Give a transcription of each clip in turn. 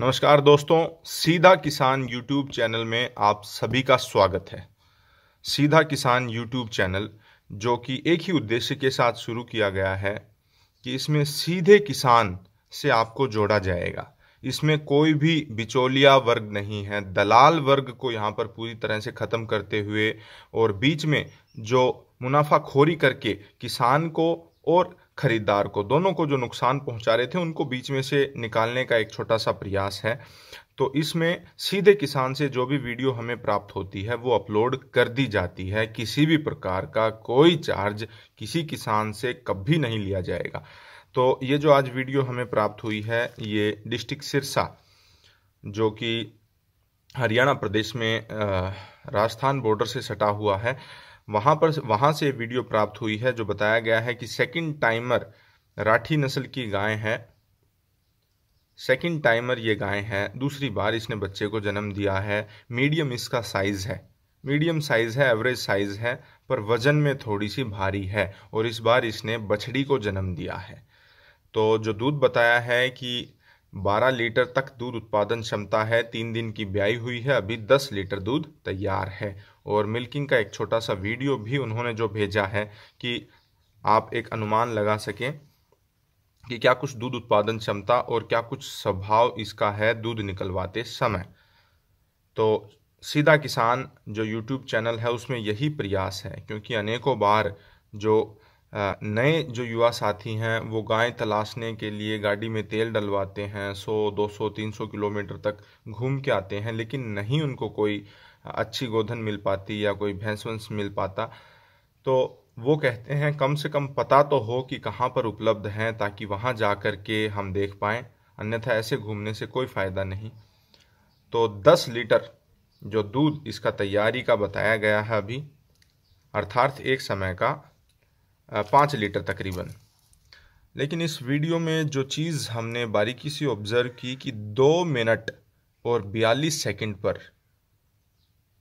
नमस्कार दोस्तों सीधा किसान यूट्यूब चैनल में आप सभी का स्वागत है सीधा किसान यूट्यूब चैनल जो कि एक ही उद्देश्य के साथ शुरू किया गया है कि इसमें सीधे किसान से आपको जोड़ा जाएगा इसमें कोई भी बिचौलिया वर्ग नहीं है दलाल वर्ग को यहाँ पर पूरी तरह से ख़त्म करते हुए और बीच में जो मुनाफाखोरी करके किसान को और खरीदार को दोनों को जो नुकसान पहुंचा रहे थे उनको बीच में से निकालने का एक छोटा सा प्रयास है तो इसमें सीधे किसान से जो भी वीडियो हमें प्राप्त होती है वो अपलोड कर दी जाती है किसी भी प्रकार का कोई चार्ज किसी किसान से कभी नहीं लिया जाएगा तो ये जो आज वीडियो हमें प्राप्त हुई है ये डिस्ट्रिक्ट सिरसा जो कि हरियाणा प्रदेश में राजस्थान बॉर्डर से सटा हुआ है वहाँ पर वहाँ से वीडियो प्राप्त हुई है जो बताया गया है कि सेकंड टाइमर राठी नस्ल की गाय है सेकंड टाइमर ये गाय है दूसरी बार इसने बच्चे को जन्म दिया है मीडियम इसका साइज़ है मीडियम साइज़ है एवरेज साइज़ है पर वज़न में थोड़ी सी भारी है और इस बार इसने बछड़ी को जन्म दिया है तो जो दूध बताया है कि 12 लीटर तक दूध उत्पादन क्षमता है तीन दिन की ब्याई हुई है अभी 10 लीटर दूध तैयार है और मिल्किंग का एक छोटा सा वीडियो भी उन्होंने जो भेजा है कि आप एक अनुमान लगा सकें कि क्या कुछ दूध उत्पादन क्षमता और क्या कुछ स्वभाव इसका है दूध निकलवाते समय तो सीधा किसान जो यूट्यूब चैनल है उसमें यही प्रयास है क्योंकि अनेकों बार जो नए जो युवा साथी हैं वो गाय तलाशने के लिए गाड़ी में तेल डलवाते हैं 100, 200, 300 किलोमीटर तक घूम के आते हैं लेकिन नहीं उनको कोई अच्छी गोधन मिल पाती या कोई भैंस वंस मिल पाता तो वो कहते हैं कम से कम पता तो हो कि कहाँ पर उपलब्ध हैं ताकि वहाँ जा कर के हम देख पाएँ अन्यथा ऐसे घूमने से कोई फ़ायदा नहीं तो 10 लीटर जो दूध इसका तैयारी का बताया गया है अभी अर्थार्थ एक समय का पाँच लीटर तकरीबन लेकिन इस वीडियो में जो चीज़ हमने बारीकी से ऑब्ज़र्व की कि दो मिनट और बयालीस सेकंड पर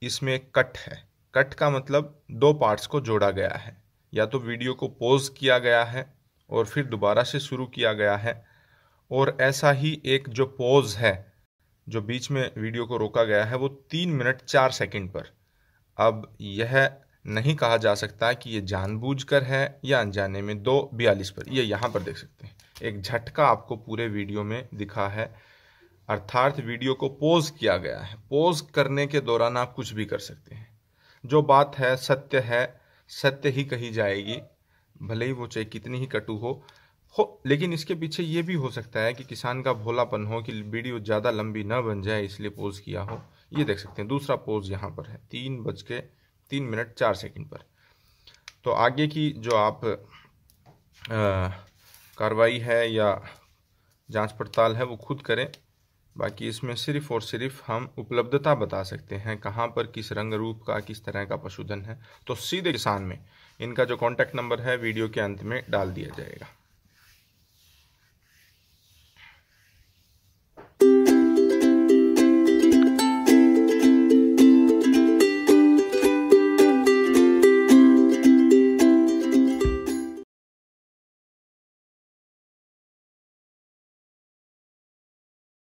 इसमें कट है कट का मतलब दो पार्ट्स को जोड़ा गया है या तो वीडियो को पॉज किया गया है और फिर दोबारा से शुरू किया गया है और ऐसा ही एक जो पॉज है जो बीच में वीडियो को रोका गया है वो तीन मिनट चार सेकंड पर अब यह नहीं कहा जा सकता कि ये जानबूझकर है या अनजाने में दो बयालीस पर ये यहाँ पर देख सकते हैं एक झटका आपको पूरे वीडियो में दिखा है अर्थात वीडियो को पोज किया गया है पोज करने के दौरान आप कुछ भी कर सकते हैं जो बात है सत्य है सत्य ही कही जाएगी भले ही वो चाहे कितनी ही कटु हो हो लेकिन इसके पीछे ये भी हो सकता है कि किसान का भोलापन हो कि वीडियो ज़्यादा लंबी ना बन जाए इसलिए पोज किया हो ये देख सकते हैं दूसरा पोज यहाँ पर है तीन बज के तीन मिनट चार सेकंड पर तो आगे की जो आप कार्रवाई है या जांच पड़ताल है वो खुद करें बाकी इसमें सिर्फ और सिर्फ हम उपलब्धता बता सकते हैं कहाँ पर किस रंग रूप का किस तरह का पशुधन है तो सीधे किसान में इनका जो कॉन्टैक्ट नंबर है वीडियो के अंत में डाल दिया जाएगा